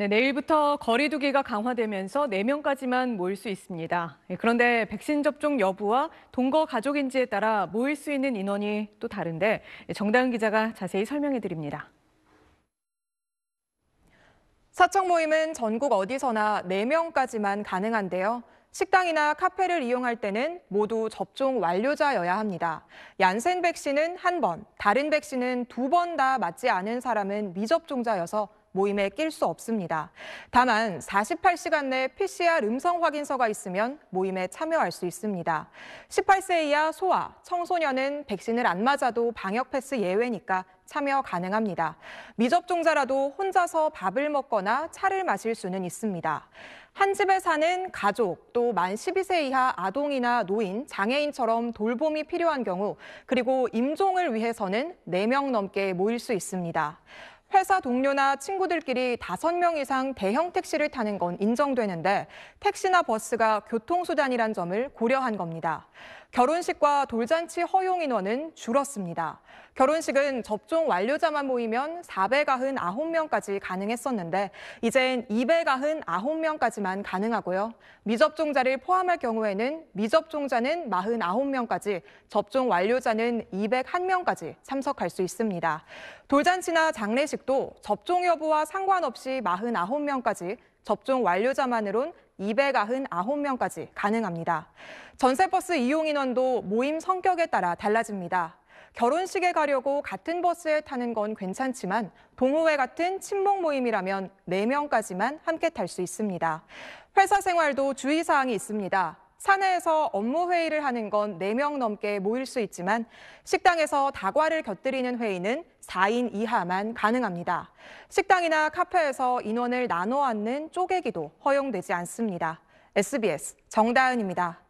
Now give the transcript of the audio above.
네, 내일부터 거리두기가 강화되면서 4명까지만 모일 수 있습니다. 예, 그런데 백신 접종 여부와 동거 가족인지에 따라 모일 수 있는 인원이 또 다른데 예, 정다은 기자가 자세히 설명해 드립니다. 사청 모임은 전국 어디서나 4명까지만 가능한데요. 식당이나 카페를 이용할 때는 모두 접종 완료자여야 합니다. 얀센 백신은 한 번, 다른 백신은 두 번 다 맞지 않은 사람은 미접종자여서 모임에 낄 수 없습니다. 다만 48시간 내 PCR 음성 확인서가 있으면 모임에 참여할 수 있습니다. 18세 이하 소아, 청소년은 백신을 안 맞아도 방역 패스 예외니까 참여 가능합니다. 미접종자라도 혼자서 밥을 먹거나 차를 마실 수는 있습니다. 한 집에 사는 가족, 또 만 12세 이하 아동이나 노인, 장애인처럼 돌봄이 필요한 경우, 그리고 임종을 위해서는 4명 넘게 모일 수 있습니다. 회사 동료나 친구들끼리 다섯 명 이상 대형 택시를 타는 건 인정되는데 택시나 버스가 교통수단이란 점을 고려한 겁니다. 결혼식과 돌잔치 허용 인원은 줄었습니다. 결혼식은 접종 완료자만 모이면 499명까지 가능했었는데 이젠 299명까지만 가능하고요. 미접종자를 포함할 경우에는 미접종자는 49명까지, 접종 완료자는 201명까지 참석할 수 있습니다. 돌잔치나 장례식도 접종 여부와 상관없이 49명까지, 접종 완료자만으론 299명까지 가능합니다. 전세버스 이용 인원도 모임 성격에 따라 달라집니다. 결혼식에 가려고 같은 버스에 타는 건 괜찮지만 동호회 같은 친목 모임이라면 4명까지만 함께 탈 수 있습니다. 회사 생활도 주의사항이 있습니다. 사내에서 업무 회의를 하는 건 4명 넘게 모일 수 있지만 식당에서 다과를 곁들이는 회의는 4인 이하만 가능합니다. 식당이나 카페에서 인원을 나눠 앉는 쪼개기도 허용되지 않습니다. SBS 정다은입니다.